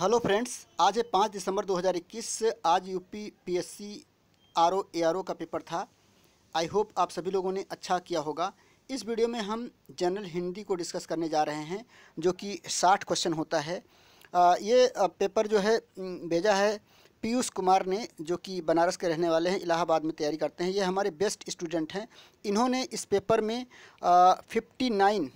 Hello friends आज है पाँच दिसंबर 2021 आज यूपी पीएससी आरओ एआरओ का पेपर था आई होप आप सभी लोगों ने अच्छा किया होगा इस वीडियो में हम जनरल हिंदी को डिस्कस करने जा रहे हैं जो कि 60 क्वेश्चन होता है आ, ये पेपर जो है भेजा है पीयूष कुमार ने जो कि बनारस के रहने वाले हैं इलाहाबाद में तैयारी करते हैं ये हमारे बेस्ट स्टूडेंट हैं इन्होंने इस पेपर में fifty nine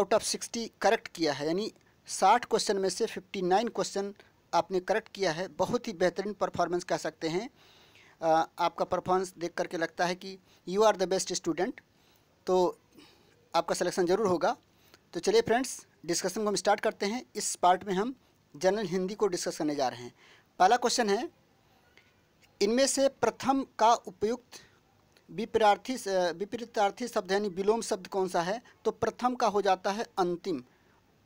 out of sixty correct किया है यानी साठ क्वेश्चन में से फिफ्टी नाइन क्वेश्चन आपने करेक्ट किया है बहुत ही बेहतरीन परफॉर्मेंस कह सकते हैं आपका परफॉर्मेंस देख करके लगता है कि you are the best student तो आपका सिलेक्शन ज़रूर होगा तो चलिए फ्रेंड्स डिस्कशन को हम स्टार्ट करते हैं इस पार्ट में हम जनरल हिंदी को डिस्कस करने जा रहे हैं पहला क्वेश्चन है इनमें से प्रथम का उपयुक्त विपरार्थी विपरीतार्थी शब्द यानी विलोम शब्द कौन सा है तो प्रथम का हो जाता है अंतिम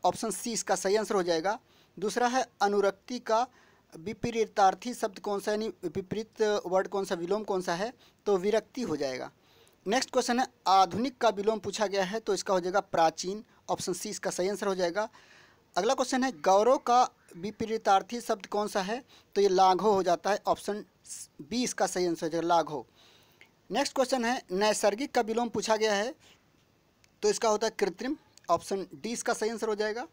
ऑप्शन सी इसका सही आंसर हो जाएगा दूसरा है अनुरक्ति का विपरीतार्थी शब्द कौन सा यानी विपरीत वर्ड कौन सा विलोम कौन सा है तो विरक्ति हो जाएगा नेक्स्ट क्वेश्चन है आधुनिक का विलोम पूछा गया है तो इसका हो जाएगा प्राचीन ऑप्शन सी इसका सही आंसर हो जाएगा अगला क्वेश्चन है गौरव का विपरीतार्थी शब्द कौन सा है तो ये लाघो हो जाता है ऑप्शन बी इसका सही आंसर हो जाएगा लाघो नेक्स्ट क्वेश्चन है नैसर्गिक का विलोम पूछा गया है तो इसका होता है कृत्रिम ऑप्शन डी इसका सही आंसर हो जाएगा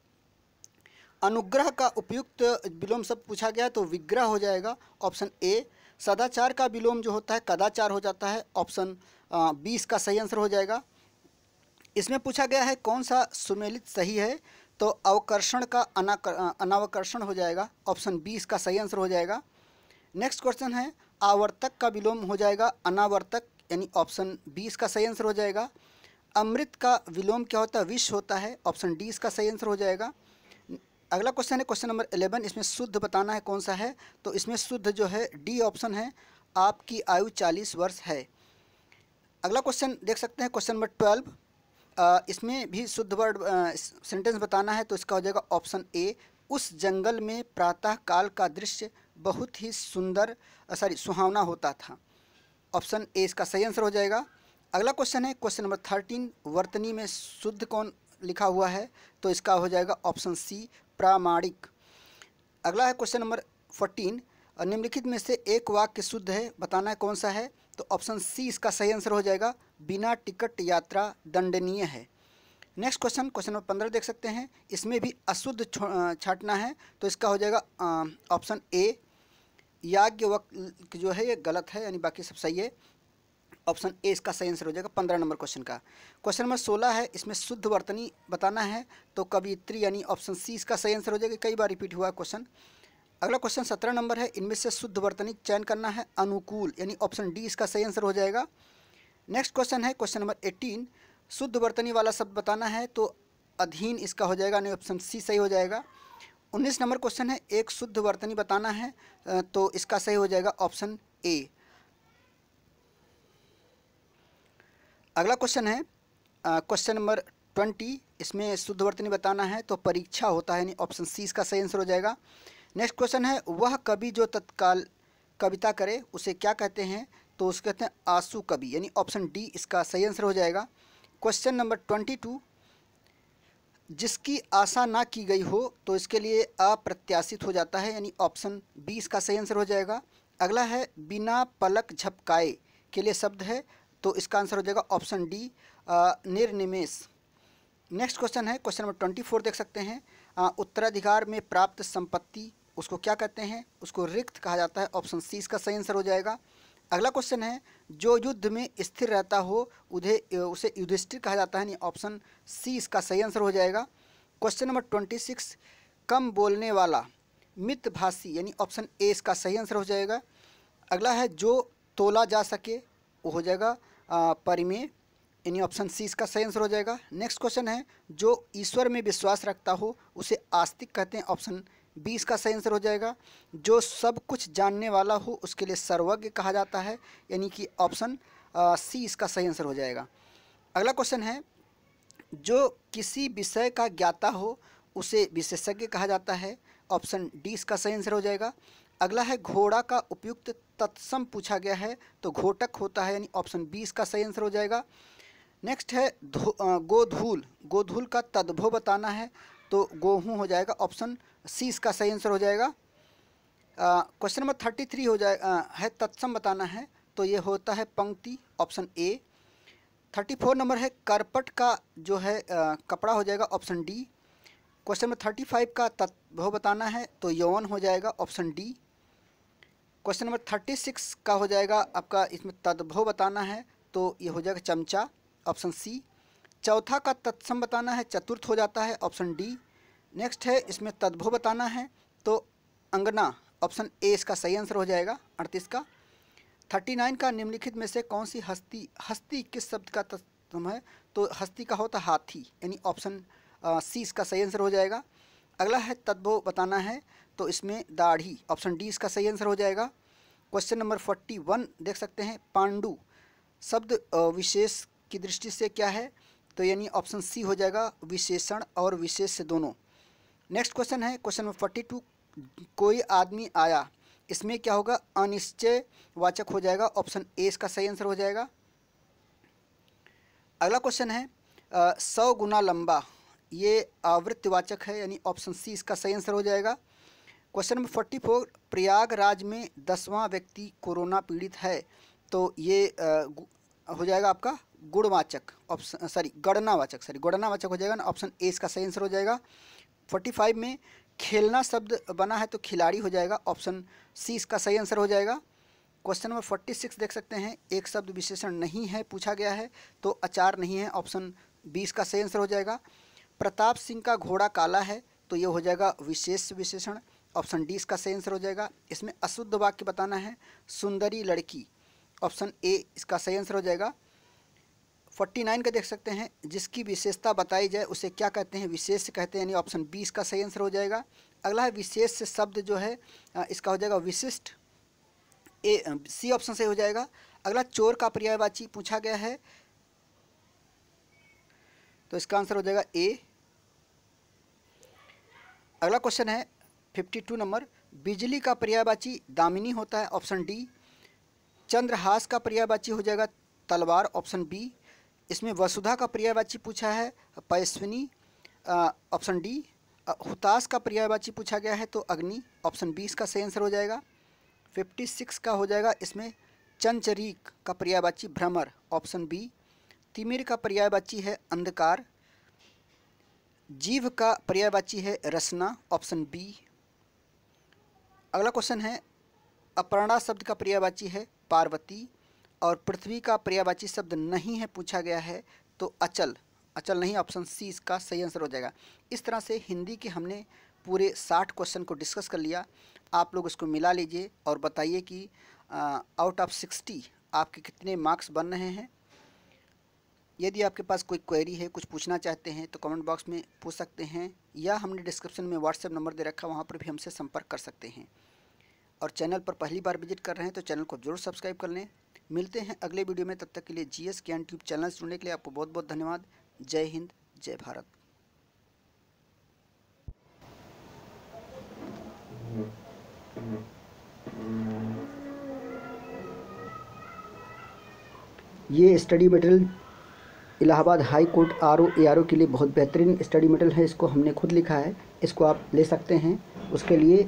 अनुग्रह का उपयुक्त विलोम सब पूछा गया तो विग्रह हो जाएगा ऑप्शन ए सदाचार का विलोम जो होता है कदाचार हो जाता है ऑप्शन बी इसका सही आंसर हो जाएगा इसमें पूछा गया है कौन सा सुमेलित सही है तो अवकर्षण का अनावकर्षण हो जाएगा ऑप्शन बी इसका सही आंसर हो जाएगा नेक्स्ट क्वेश्चन है आवर्तक का विलोम हो जाएगा अनावर्तक यानी ऑप्शन बी इसका सही आंसर हो जाएगा अमृत का विलोम क्या होता है विष होता है ऑप्शन डी इसका सही आंसर हो जाएगा अगला क्वेश्चन है क्वेश्चन नंबर इलेवन इसमें शुद्ध बताना है कौन सा है तो इसमें शुद्ध जो है डी ऑप्शन है आपकी आयु चालीस वर्ष है अगला क्वेश्चन देख सकते हैं क्वेश्चन नंबर ट्वेल्व इसमें भी शुद्ध वर्ड सेंटेंस बताना है तो इसका हो जाएगा ऑप्शन ए उस जंगल में प्रातः काल का दृश्य बहुत ही सुंदर सॉरी सुहावना होता था ऑप्शन ए इसका सही आंसर हो जाएगा अगला क्वेश्चन है क्वेश्चन नंबर थर्टीन वर्तनी में शुद्ध कौन लिखा हुआ है तो इसका हो जाएगा ऑप्शन सी प्रामाणिक अगला है क्वेश्चन नंबर फोर्टीन निम्नलिखित में से एक वाक्य शुद्ध है बताना है कौन सा है तो ऑप्शन सी इसका सही आंसर हो जाएगा बिना टिकट यात्रा दंडनीय है नेक्स्ट क्वेश्चन क्वेश्चन नंबर पंद्रह देख सकते हैं इसमें भी अशुद्ध छाटना है तो इसका हो जाएगा ऑप्शन ए याज्ञ वक्त जो है ये गलत है यानी बाकी सब सही है ऑप्शन ए इसका सही आंसर हो जाएगा पंद्रह नंबर क्वेश्चन का क्वेश्चन नंबर सोलह है इसमें शुद्ध वर्तनी बताना है तो कवित्री यानी ऑप्शन सी इसका सही आंसर हो जाएगा कई बार रिपीट हुआ क्वेश्चन अगला क्वेश्चन सत्रह नंबर है इनमें से शुद्ध वर्तनी चयन करना है अनुकूल यानी ऑप्शन डी इसका सही आंसर हो जाएगा नेक्स्ट क्वेश्चन है क्वेश्चन नंबर एटीन शुद्ध वर्तनी वाला शब्द बताना है तो अधीन इसका हो जाएगा यानी ऑप्शन सी सही हो जाएगा उन्नीस नंबर क्वेश्चन है एक शुद्ध वर्तनी बताना है तो इसका सही हो जाएगा ऑप्शन ए अगला क्वेश्चन है क्वेश्चन नंबर ट्वेंटी इसमें शुद्ध वर्तनी बताना है तो परीक्षा होता है यानी ऑप्शन सी इसका सही आंसर हो जाएगा नेक्स्ट क्वेश्चन है वह कवि जो तत्काल कविता करे उसे क्या कहते हैं तो उसे कहते हैं आंसू कवि यानी ऑप्शन डी इसका सही आंसर हो जाएगा क्वेश्चन नंबर ट्वेंटी टू जिसकी आशा ना की गई हो तो इसके लिए अप्रत्याशित हो जाता है यानी ऑप्शन बी इसका सही आंसर हो जाएगा अगला है बिना पलक झपकाए के लिए शब्द है तो इसका आंसर हो जाएगा ऑप्शन डी निर्निमेश नेक्स्ट क्वेश्चन है क्वेश्चन नंबर ट्वेंटी फोर देख सकते हैं उत्तराधिकार में प्राप्त संपत्ति उसको क्या कहते हैं उसको रिक्त कहा जाता है ऑप्शन सी इसका सही आंसर हो जाएगा अगला क्वेश्चन है जो युद्ध में स्थिर रहता हो उधे उसे युधिष्ठिर कहा जाता है ऑप्शन सी इसका सही आंसर हो जाएगा क्वेश्चन नंबर ट्वेंटी सिक्स कम बोलने वाला मितभाषी यानी ऑप्शन ए इसका सही आंसर हो जाएगा अगला है जो तोला जा सके वो हो जाएगा परिमेय यानी ऑप्शन सी इसका सही आंसर हो जाएगा नेक्स्ट क्वेश्चन है जो ईश्वर में विश्वास रखता हो उसे आस्तिक कहते हैं ऑप्शन बी इसका सही आंसर हो जाएगा जो सब कुछ जानने वाला हो उसके लिए सर्वज्ञ कहा जाता है यानी कि ऑप्शन सी इसका सही आंसर हो जाएगा अगला क्वेश्चन है जो किसी विषय का ज्ञाता हो उसे विशेषज्ञ कहा जाता है ऑप्शन डी इसका सही आंसर हो जाएगा अगला है घोड़ा का उपयुक्त तत्सम पूछा गया है तो घोटक होता है यानी ऑप्शन बी इसका सही आंसर हो जाएगा नेक्स्ट है गोधूल गोधूल का तद्भव बताना है तो गोहूँ हो जाएगा ऑप्शन सी इसका सही आंसर हो जाएगा क्वेश्चन नंबर थर्टी थ्री हो जाए आ, है तत्सम बताना है तो ये होता है पंक्ति option A thirty four number है करपट का जो है आ, कपड़ा हो जाएगा option D question number thirty five का तत्व बताना है तो यौन हो जाएगा option D question number thirty six का हो जाएगा आपका इसमें तद्भव बताना है तो ये हो जाएगा चमचा ऑप्शन सी चौथा का तत्सम बताना है चतुर्थ हो जाता है ऑप्शन डी नेक्स्ट है इसमें तद्भव बताना है तो अंगना ऑप्शन ए इसका सही आंसर हो जाएगा अड़तीस का थर्टी नाइन का निम्नलिखित में से कौन सी हस्ती हस्ती किस शब्द का तत्सम है तो हस्ती का होता हाथी यानी ऑप्शन सी इसका सही आंसर हो जाएगा अगला है तत्व बताना है तो इसमें दाढ़ी ऑप्शन डी इसका सही आंसर हो जाएगा क्वेश्चन नंबर फोर्टी वन देख सकते हैं पांडु शब्द विशेष की दृष्टि से क्या है तो यानी ऑप्शन सी हो जाएगा विशेषण और विशेष से दोनों नेक्स्ट क्वेश्चन है क्वेश्चन नंबर फोर्टी टू कोई आदमी आया इसमें क्या होगा अनिश्चय वाचक हो जाएगा ऑप्शन ए इसका सही आंसर हो जाएगा अगला क्वेश्चन है सौ गुना लंबा ये आवृत्तिवाचक है यानी ऑप्शन सी इसका सही आंसर हो जाएगा question number forty four Prayagraj में दसवां व्यक्ति कोरोना पीड़ित है तो ये हो जाएगा आपका गुणवाचक ऑप्शन सॉरी गणनावाचक सॉरी गणनावाचक हो जाएगा ना ऑप्शन ए इसका सही आंसर हो जाएगा फोर्टी फाइव में खेलना शब्द बना है तो खिलाड़ी हो जाएगा ऑप्शन सी इसका सही आंसर हो जाएगा क्वेश्चन नंबर फोर्टी सिक्स देख सकते हैं एक शब्द विशेषण नहीं है पूछा गया है तो अचार नहीं है ऑप्शन बी इसका सही आंसर हो जाएगा प्रताप सिंह का घोड़ा काला है तो ये हो जाएगा विशेष विशेषण ऑप्शन डी इसका सही आंसर हो जाएगा इसमें अशुद्ध वाक्य बताना है सुंदरी लड़की ऑप्शन ए इसका सही आंसर हो जाएगा फोर्टी नाइन का देख सकते हैं जिसकी विशेषता बताई जाए उसे क्या कहते हैं विशेष कहते हैं यानी ऑप्शन बी इसका सही आंसर हो जाएगा अगला है विशेष शब्द जो है इसका हो जाएगा विशिष्ट ए सी ऑप्शन सही हो जाएगा अगला चोर का पर्यायवाची पूछा गया है तो इसका आंसर हो जाएगा ए अगला क्वेश्चन है फिफ्टी टू नंबर बिजली का पर्यायवाची दामिनी होता है ऑप्शन डी चंद्रहास का पर्यायवाची हो जाएगा तलवार ऑप्शन बी इसमें वसुधा का पर्यायवाची पूछा है पयस्विनी ऑप्शन डी हुतास का पर्यायवाची पूछा गया है तो अग्नि ऑप्शन बी इसका सही आंसर हो जाएगा फिफ्टी सिक्स का हो जाएगा इसमें चंचरीक का पर्यायवाची भ्रमर ऑप्शन बी तिमिर का पर्यायवाची है अंधकार जीव का पर्यायवाची है रसना ऑप्शन बी अगला क्वेश्चन है अपर्णा शब्द का पर्यायवाची है पार्वती और पृथ्वी का पर्यायवाची शब्द नहीं है पूछा गया है तो अचल अचल नहीं ऑप्शन सी इसका सही आंसर हो जाएगा इस तरह से हिंदी के हमने पूरे साठ क्वेश्चन को डिस्कस कर लिया आप लोग इसको मिला लीजिए और बताइए कि आउट ऑफ सिक्सटी आपके कितने मार्क्स बन रहे हैं यदि आपके पास कोई क्वेरी है कुछ पूछना चाहते हैं तो कमेंट बॉक्स में पूछ सकते हैं या हमने डिस्क्रिप्शन में व्हाट्सएप नंबर दे रखा वहाँ पर भी हमसे संपर्क कर सकते हैं और चैनल पर पहली बार विजिट कर रहे हैं तो चैनल को जरूर सब्सक्राइब कर लें मिलते हैं अगले वीडियो में तब तक के लिए G S Gyan tube channel सुनने के लिए आपको बहुत बहुत धन्यवाद जय हिंद जय भारत ये study material Allahabad high court R O A R O के लिए बहुत बेहतरीन स्टडी मटेरियल है इसको हमने खुद लिखा है इसको आप ले सकते हैं उसके लिए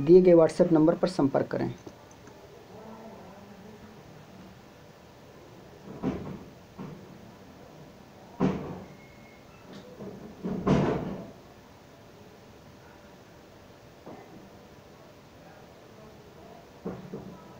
दिए गए व्हाट्सएप नंबर पर संपर्क करें Thank you.